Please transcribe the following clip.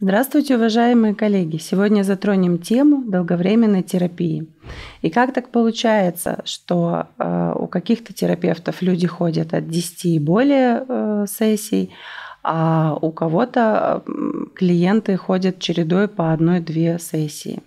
Здравствуйте, уважаемые коллеги! Сегодня затронем тему долговременной терапии. И как так получается, что э, у каких-то терапевтов люди ходят от 10 и более э, сессий, а у кого-то клиенты ходят чередой по одной-две сессии.